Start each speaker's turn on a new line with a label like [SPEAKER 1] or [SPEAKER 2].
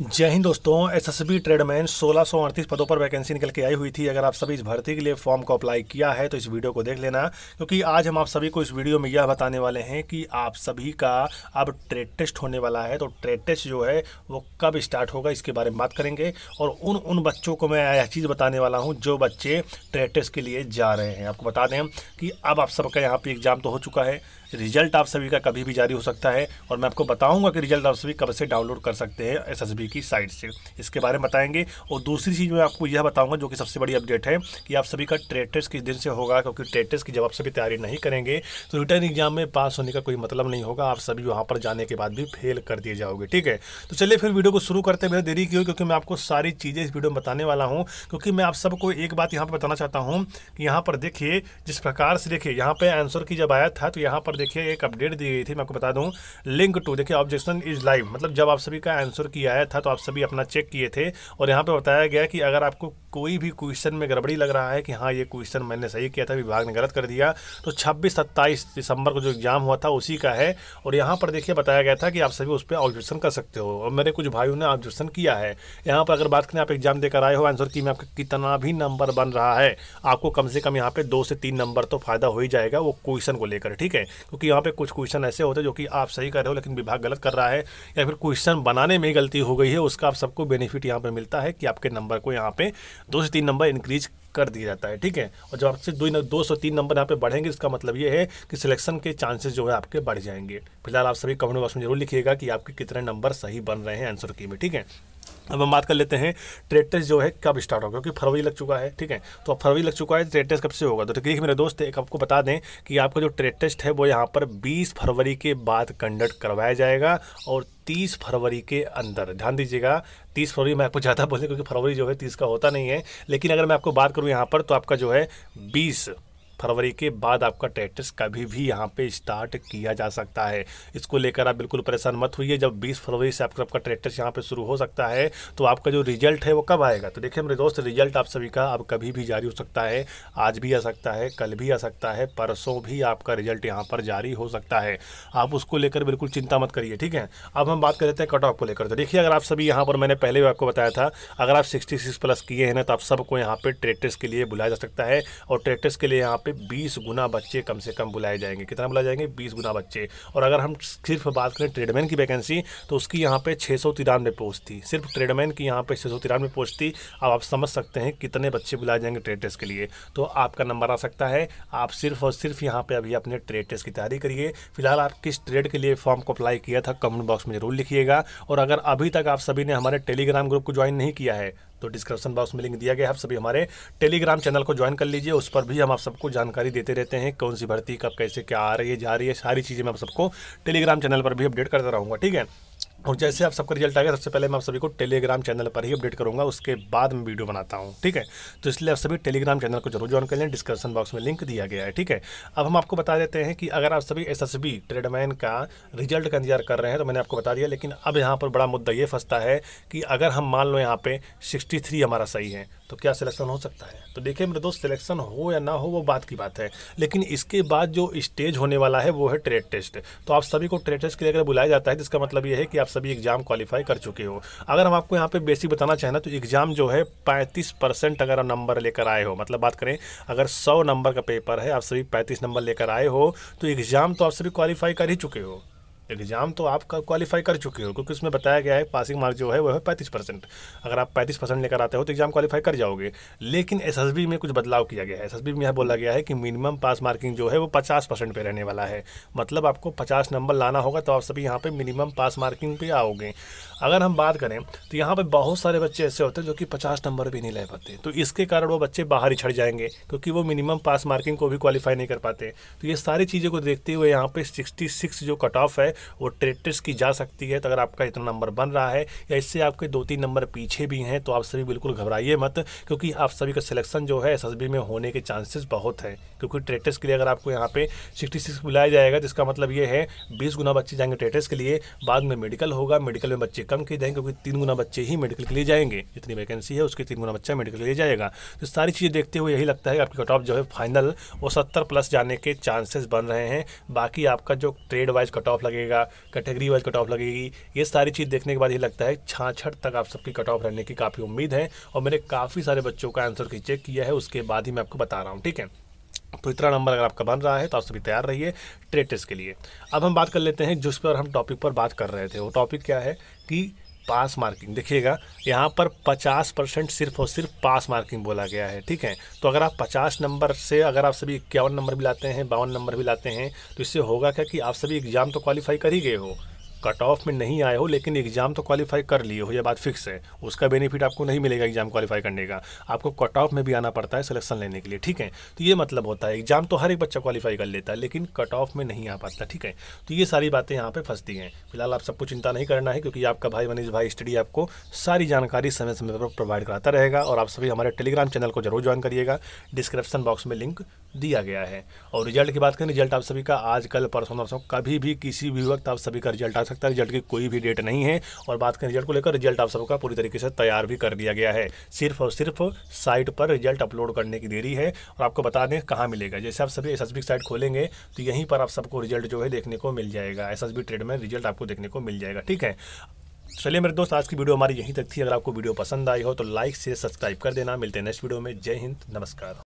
[SPEAKER 1] जय हिंद दोस्तों S S B tradesman सोलह पदों पर वैकेंसी निकल के आई हुई थी अगर आप सभी इस भर्ती के लिए फॉर्म को अप्लाई किया है तो इस वीडियो को देख लेना क्योंकि आज हम आप सभी को इस वीडियो में यह बताने वाले हैं कि आप सभी का अब ट्रेड टेस्ट होने वाला है तो ट्रेड टेस्ट जो है वो कब स्टार्ट होगा इसके बारे में बात करेंगे और उन उन बच्चों को मैं यह चीज़ बताने वाला हूँ जो बच्चे ट्रेड टेस्ट के लिए जा रहे हैं आपको बता दें कि अब आप सबका यहाँ पर एग्ज़ाम तो हो चुका है रिजल्ट आप सभी का कभी भी जारी हो सकता है और मैं आपको बताऊँगा कि रिजल्ट आप सभी कब से डाउनलोड कर सकते हैं एस की साइट से इसके बारे में बताएंगे और दूसरी चीज़ मैं आपको यह बताऊंगा जो कि सबसे बड़ी अपडेट है कि आप सभी का ट्रेड टेस्ट किस दिन से होगा क्योंकि ट्रेड टेस्ट की जब आप सभी तैयारी नहीं करेंगे तो रिटर्न एग्जाम में पास होने का कोई मतलब नहीं होगा आप सभी वहाँ पर जाने के बाद भी फेल कर दिए जाओगे ठीक है तो चलिए फिर वीडियो को शुरू करते हैं देरी क्यों क्योंकि मैं आपको सारी चीज़ें इस वीडियो में बताने वाला हूँ क्योंकि मैं आप सबको एक बात यहाँ पर बताना चाहता हूँ कि यहाँ पर देखिए जिस प्रकार से देखिए यहाँ पर आंसर की जब आया था तो यहाँ पर देखिए एक अपडेट दी गई थी मैं आपको बता दूँ लिंक टू देखिए ऑब्जेक्शन इज लाइव मतलब जब आप सभी का आंसर की आया था था तो आप सभी अपना चेक किए थे और यहाँ पे बताया गया कि अगर आपको कोई भी क्वेश्चन में गड़बड़ी लग रहा है कि हाँ ये क्वेश्चन मैंने सही किया था विभाग ने गलत कर दिया तो छब्बीस सत्ताईस दिसंबर को जो एग्ज़ाम हुआ था उसी का है और यहाँ पर देखिए बताया गया था कि आप सभी उस पर ऑब्जेक्शन कर सकते हो और मेरे कुछ भाइयों ने ऑब्जेक्शन किया है यहाँ पर अगर बात करें आप एग्ज़ाम देकर आए हो आंसर की में आपका कितना भी नंबर बन रहा है आपको कम से कम यहाँ पर दो से तीन नंबर तो फ़ायदा हो ही जाएगा वो क्वेश्चन को लेकर ठीक है क्योंकि यहाँ पर कुछ क्वेश्चन ऐसे होते हैं जो कि आप सही कर रहे हो लेकिन विभाग गलत कर रहा है या फिर क्वेश्चन बनाने में ही गलती हो गई भी है उसका आप सबको बेनिफिट यहाँ पर मिलता है कि आपके नंबर को यहाँ पे दो से तीन नंबर इंक्रीज कर दिया जाता है ठीक है और जब आपसे दो दो सौ तीन नंबर यहाँ पे बढ़ेंगे इसका मतलब ये है कि सिलेक्शन के चांसेस जो है आपके बढ़ जाएंगे फिलहाल आप सभी कमेंट बॉक्स में जरूर लिखिएगा कि आपके कितने नंबर सही बन रहे हैं आंसर की में ठीक है अब हम बात कर लेते हैं ट्रेड टेस्ट जो है कब स्टार्ट होगा क्योंकि फरवरी लग चुका है ठीक है तो अब फरवरी लग चुका है ट्रेड टेस्ट कब से होगा तो देखिए मेरे दोस्त एक आपको बता दें कि आपका जो ट्रेड टेस्ट है वो यहाँ पर 20 फरवरी के बाद कंडक्ट करवाया जाएगा और 30 फरवरी के अंदर ध्यान दीजिएगा 30 फरवरी मैं आपको ज़्यादा बोले क्योंकि फरवरी जो है तीस का होता नहीं है लेकिन अगर मैं आपको बात करूँ यहाँ पर तो आपका जो है बीस फरवरी के बाद आपका टैक्टिस कभी भी यहाँ पे स्टार्ट किया जा सकता है इसको लेकर आप बिल्कुल परेशान मत हुई जब 20 फरवरी से आपका आपका टैक्टिस यहाँ पे शुरू हो सकता है तो आपका जो रिजल्ट है वो कब आएगा तो देखिए मेरे दोस्त रिजल्ट आप सभी का अब कभी भी जारी हो सकता है आज भी आ सकता है कल भी आ सकता है परसों भी आपका रिजल्ट यहाँ पर जारी हो सकता है आप उसको लेकर बिल्कुल चिंता मत करिए ठीक है अब हम बात कर लेते हैं कट ऑफ को लेकर तो देखिए अगर आप सभी यहाँ पर मैंने पहले भी आपको बताया था अगर आप सिक्सटी प्लस किए हैं ना तो आप सबको यहाँ पर ट्रेटिस के लिए बुलाया जा सकता है और ट्रेटिस के लिए यहाँ पर पे 20 गुना बच्चे कम से कम बुलाए जाएंगे कितना बुलाए जाएंगे 20 गुना बच्चे और अगर हम सिर्फ बात करें ट्रेडमैन की वैकेंसी तो उसकी यहाँ पे छः सौ तिरानवे पोस्ट थी सिर्फ ट्रेडमैन की यहाँ पे छः सौ तिरानवे पोस्ट थी अब आप समझ सकते हैं कितने बच्चे बुलाए जाएंगे ट्रेड टेस्ट के लिए तो आपका नंबर आ सकता है आप सिर्फ और सिर्फ यहाँ पर अभी अपने ट्रेड टेस्ट की तैयारी करिए फिलहाल आप किस ट्रेड के लिए फॉर्म को अप्लाई किया था कमेंट बॉक्स में जरूर लिखिएगा और अगर अभी तक आप सभी ने हमारे टेलीग्राम ग्रुप को ज्वाइन नहीं किया है तो डिस्क्रिप्शन बॉक्स में लिंक दिया गया आप सभी हमारे टेलीग्राम चैनल को ज्वाइन कर लीजिए उस पर भी हम आप सबको जानकारी देते रहते हैं कौन सी भर्ती कब कैसे क्या आ रही है जा रही है सारी चीज़ें मैं आप सबको टेलीग्राम चैनल पर भी अपडेट करता रहूँगा ठीक है और जैसे आप सबका रिजल्ट आ गया सबसे पहले मैं आप सभी को टेलीग्राम चैनल पर ही अपडेट करूंगा उसके बाद मैं वीडियो बनाता हूं ठीक है तो इसलिए आप सभी टेलीग्राम चैनल को जरूर ज्वाइन कर लें डिस्क्रिप्शन बॉक्स में लिंक दिया गया है ठीक है अब हम आपको बता देते हैं कि अगर आप सभी एस ट्रेडमैन का रिजल्ट का इंतजार कर रहे हैं तो मैंने आपको बता दिया लेकिन अब यहाँ पर बड़ा मुद्दा ये फंसता है कि अगर हम मान लो यहाँ पर सिक्सटी हमारा सही है तो क्या सिलेक्शन हो सकता है तो देखिए मेरे दोस्त सिलेक्शन हो या ना हो वो बात की बात है लेकिन इसके बाद जो स्टेज होने वाला है वो है ट्रेड टेस्ट तो आप सभी को ट्रेड टेस्ट के लिए अगर बुलाया जाता है जिसका मतलब ये है कि आप सभी एग्जाम क्वालिफाई कर चुके हो अगर हम आपको यहाँ पे बेसिक बताना चाहें ना तो एग्जाम जो है पैंतीस परसेंट अगर आप नंबर लेकर आए हो मतलब बात करें अगर सौ नंबर का पेपर है आप सभी पैंतीस नंबर लेकर आए हो तो एग्जाम तो आप सभी क्वालिफाई कर ही चुके हो एग्ज़ाम तो आप क्वालिफाई कर चुके हो क्योंकि उसमें बताया गया है पासिंग मार्क जो है वह है पैंतीस परसेंट अगर आप पैंतीस परसेंट लेकर आते हो तो एग्ज़ाम क्वालिफाई कर जाओगे लेकिन एस में कुछ बदलाव किया गया है एस में यह बोला गया है कि मिनिमम पास मार्किंग जो है वो पचास परसेंट पर रहने वाला है मतलब आपको पचास नंबर लाना होगा तो आप सभी यहाँ पर मिनिमम पास मार्किंग पर आओगे अगर हम बात करें तो यहाँ पर बहुत सारे बच्चे ऐसे होते हैं जो कि पचास नंबर भी नहीं ले पाते तो इसके कारण वो बच्चे बाहर ही छड़ जाएंगे क्योंकि वो मिनिमम पास मार्किंग को भी क्वालिफाई नहीं कर पाते तो ये सारी चीज़ों को देखते हुए यहाँ पे सिक्स जो कट ऑफ है वो ट्रेट्रिस की जा सकती है तो अगर आपका इतना नंबर बन रहा है या इससे आपके दो तीन नंबर पीछे भी हैं तो आप सभी बिल्कुल घबराइए मत क्योंकि आप सभी का सिलेक्शन जो है एस में होने के चांसेस बहुत हैं क्योंकि ट्रेट्रिस के लिए अगर आपको यहाँ पे सिक्सटी सिक्स बुलाया जाएगा जिसका मतलब ये है बीस गुना बच्चे जाएंगे ट्रेट्रिस के लिए बाद में मेडिकल होगा मेडिकल में बच्चे कम किए जाएंगे क्योंकि तीन गुना बच्चे ही मेडिकल के लिए जाएंगे जितनी वैकेंसी है उसके तीन गुना बच्चा मेडिकल के लिए जाएगा तो सारी चीज़ें देखते हुए यही लगता है कि आपकी कट ऑफ जो है फाइनल वो सत्तर प्लस जाने के चांसेस बन रहे हैं बाकी आपका जो ट्रेड वाइज कट ऑफ लगेगा लगेगा कैटेगरी वाइज कट ऑफ लगेगी ये सारी चीज़ देखने के बाद ये लगता है छाछठ तक आप सबकी कट ऑफ रहने की काफ़ी उम्मीद है और मैंने काफ़ी सारे बच्चों का आंसर की चेक किया है उसके बाद ही मैं आपको बता रहा हूँ ठीक है तो इतना नंबर अगर आपका बन रहा है तो आप सभी तैयार रहिए ट्रेटेस के लिए अब हम बात कर लेते हैं जिस पर हम टॉपिक पर बात कर रहे थे वो टॉपिक क्या है कि पास मार्किंग देखिएगा यहाँ पर 50 परसेंट सिर्फ और सिर्फ पास मार्किंग बोला गया है ठीक है तो अगर आप 50 नंबर से अगर आप सभी इक्यावन नंबर भी लाते हैं बावन नंबर भी लाते हैं तो इससे होगा क्या कि आप सभी एग्ज़ाम तो क्वालिफाई कर ही गए हो कट ऑफ में नहीं आए हो लेकिन एग्ज़ाम तो क्वालिफाई कर लिए हो यह बात फिक्स है उसका बेनिफिट आपको नहीं मिलेगा एग्ज़ाम क्वालिफाई करने का आपको कट ऑफ में भी आना पड़ता है सिलेक्शन लेने के लिए ठीक है तो ये मतलब होता है एग्ज़ाम तो हर एक बच्चा क्वालिफाई कर लेता है लेकिन कट ऑफ में नहीं आ पाता ठीक है तो ये सारी बातें यहाँ पर फंसती हैं फिलहाल आप सबको चिंता नहीं करना है क्योंकि आपका भाई मनीष भाई स्टडी आपको सारी जानकारी समय समय पर प्रोवाइड कराता रहेगा और आप सभी हमारे टेलीग्राम चैनल को जरूर ज्वाइन करिएगा डिस्क्रिप्शन बॉक्स में लिंक दिया गया है और रिजल्ट की बात करें रिजल्ट आप सभी का आज कल परसों नरसों कभी भी किसी भी वक्त आप सभी का रिजल्ट आ सकता है रिजल्ट की कोई भी डेट नहीं है और बात करें रिजल्ट को लेकर रिजल्ट आप सबका पूरी तरीके से तैयार भी कर दिया गया है सिर्फ और सिर्फ साइट पर रिजल्ट अपलोड करने की देरी है और आपको बता दें कहाँ मिलेगा जैसे आप सभी एस की साइट खोलेंगे तो यहीं पर आप सबको रिजल्ट जो है देखने को मिल जाएगा एस ट्रेड में रिजल्ट आपको देखने को मिल जाएगा ठीक है चलिए मेरे दोस्त आज की वीडियो हमारी यहीं तक थी अगर आपको वीडियो पसंद आई हो तो लाइक से सब्सक्राइब कर देना मिलते हैं नेक्स्ट वीडियो में जय हिंद नमस्कार